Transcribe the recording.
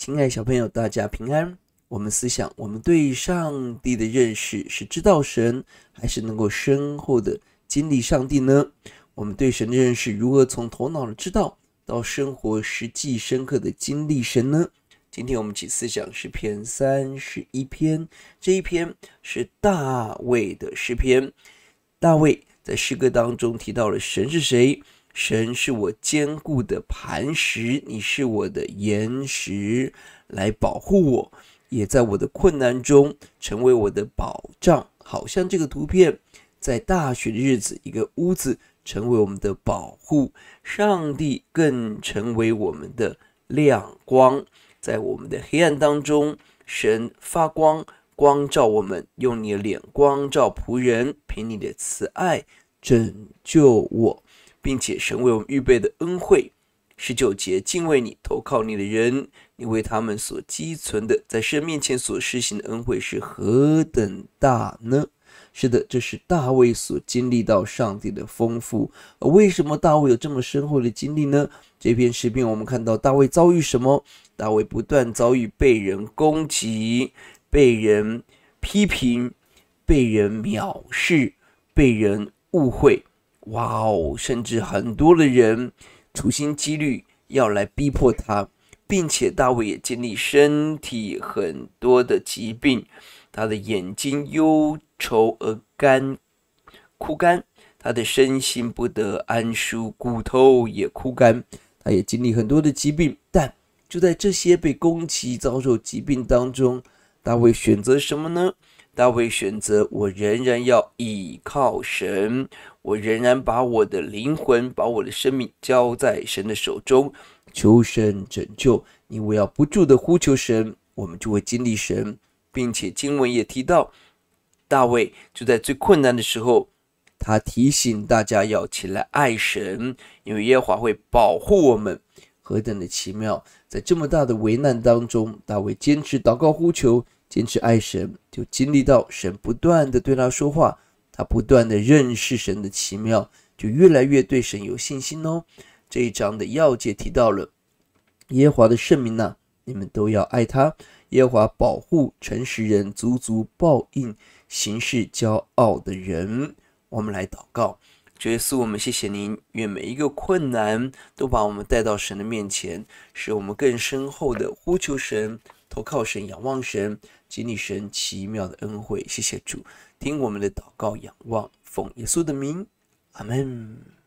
亲爱小朋友，大家平安。我们思想，我们对上帝的认识是知道神，还是能够深厚的经历上帝呢？我们对神的认识如何从头脑的知道，到生活实际深刻的经历神呢？今天我们起思想诗篇三十一篇，这一篇是大卫的诗篇。大卫在诗歌当中提到了神是谁。神是我坚固的磐石，你是我的岩石，来保护我，也在我的困难中成为我的保障。好像这个图片，在大雪的日子，一个屋子成为我们的保护，上帝更成为我们的亮光，在我们的黑暗当中，神发光，光照我们，用你的脸光照仆人，凭你的慈爱拯救我。并且神为我们预备的恩惠，十九节敬畏你、投靠你的人，你为他们所积存的，在神面前所施行的恩惠是何等大呢？是的，这是大卫所经历到上帝的丰富。为什么大卫有这么深厚的经历呢？这篇视频我们看到大卫遭遇什么？大卫不断遭遇被人攻击、被人批评、被人藐视、被人误会。哇哦！甚至很多的人处心积虑要来逼迫他，并且大卫也经历身体很多的疾病，他的眼睛忧愁而干，枯干；他的身心不得安舒，骨头也枯干。他也经历很多的疾病，但就在这些被攻击、遭受疾病当中，大卫选择什么呢？大卫选择，我仍然要倚靠神，我仍然把我的灵魂、把我的生命交在神的手中，求神拯救。因为要不住地呼求神，我们就会经历神，并且经文也提到，大卫就在最困难的时候，他提醒大家要起来爱神，因为耶和华会保护我们。何等的奇妙！在这么大的危难当中，大卫坚持祷告呼求。坚持爱神，就经历到神不断的对他说话，他不断的认识神的奇妙，就越来越对神有信心哦。这一章的要解提到了耶华的圣名呐，你们都要爱他。耶华保护诚实人，足足报应行事骄傲的人。我们来祷告，主耶稣，我们谢谢您，愿每一个困难都把我们带到神的面前，使我们更深厚的呼求神。投靠神，仰望神，经历神奇妙的恩惠。谢谢主，听我们的祷告，仰望，奉耶稣的名，阿门。